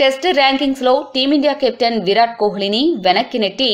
test ర్యాంకింగ్స్లో team India captain Virat కోహ్లీని వెనక్కి నెట్టి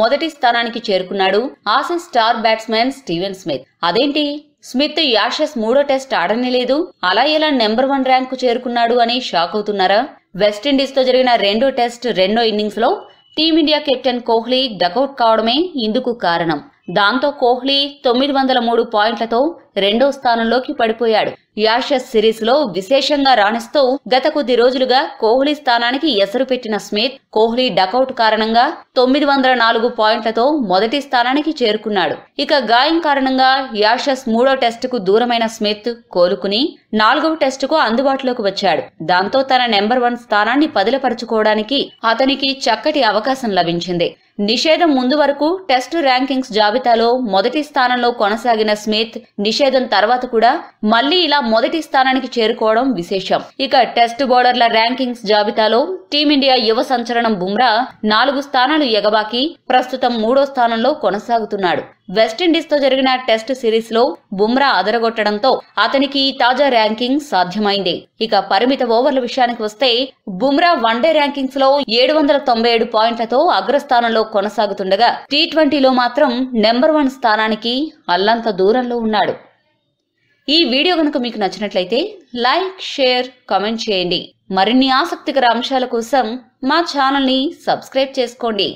మొదటి స్థానానికి చేరుకున్నాడు Aussies star batsmen Steven Smith అదేంటి స్మిత్ యాషెస్ మూడో టెస్ట్ ఆడనే లేదు అలా ఎలా నెంబర్ వన్ ర్యాంకు చేరుకున్నాడు అని షాక్ అవుతున్నారా వెస్టిండీస్తో జరిగిన రెండో టెస్ట్ రెండో ఇన్నింగ్స్లో టీమిండియా కెప్టెన్ కోహ్లీ డకౌట్ కావడమే ఇందుకు కారణం దాంతో కోహ్లీ తొమ్మిది వందల మూడు పాయింట్లతో రెండో స్థానంలోకి పడిపోయాడు యాషస్ సిరీస్లో విశేషంగా రాణిస్తూ గత కొద్ది రోజులుగా కోహ్లీ స్థానానికి ఎసరు పెట్టిన స్మిత్ కోహ్లీ డకౌట్ కారణంగా తొమ్మిది వందల నాలుగు పాయింట్లతో మొదటి స్థానానికి చేరుకున్నాడు ఇక గాయం కారణంగా యాషస్ మూడో టెస్టుకు దూరమైన స్మిత్ కోలుకుని నాలుగవ టెస్టుకు అందుబాటులోకి వచ్చాడు దాంతో తన నెంబర్ వన్ స్థానాన్ని పదిలపరుచుకోవడానికి అతనికి చక్కటి అవకాశం లభించింది నిషేధం ముందు వరకు టెస్ట్ ర్యాంకింగ్స్ జాబితాలో మొదటి స్థానంలో కొనసాగిన స్మిత్ నిషేధం తర్వాత కూడా మళ్లీ ఇలా మొదటి స్థానానికి చేరుకోవడం విశేషం ఇక టెస్ట్ బౌలర్ల ర్యాంకింగ్స్ జాబితాలో టీమిండియా యువ సంచలనం బుమ్రా నాలుగు స్థానాలు ఎగబాకి ప్రస్తుతం మూడో స్థానంలో కొనసాగుతున్నాడు వెస్టిండీస్తో జరిగిన టెస్ట్ సిరీస్లో బుమ్రా అదరగొట్టడంతో అతనికి తాజా ర్యాంకింగ్ సాధ్యమైంది ఇక పరిమిత ఓవర్ల విషయానికి వస్తే బుమ్రా వన్డే ర్యాంకింగ్స్ లో ఏడు వందల తొంభై ఏడు పాయింట్లతో అగ్రస్థానంలో కొనసాగుతుండగా టీ ట్వంటీలో మాత్రం నెంబర్ వన్ స్థానానికి అల్లంత దూరంలో ఉన్నాడు ఈ వీడియో కనుక మీకు నచ్చినట్లయితే లైక్ షేర్ కామెంట్ చేయండి మరిన్ని ఆసక్తికర అంశాల కోసం మా ఛానల్ని సబ్స్క్రైబ్ చేసుకోండి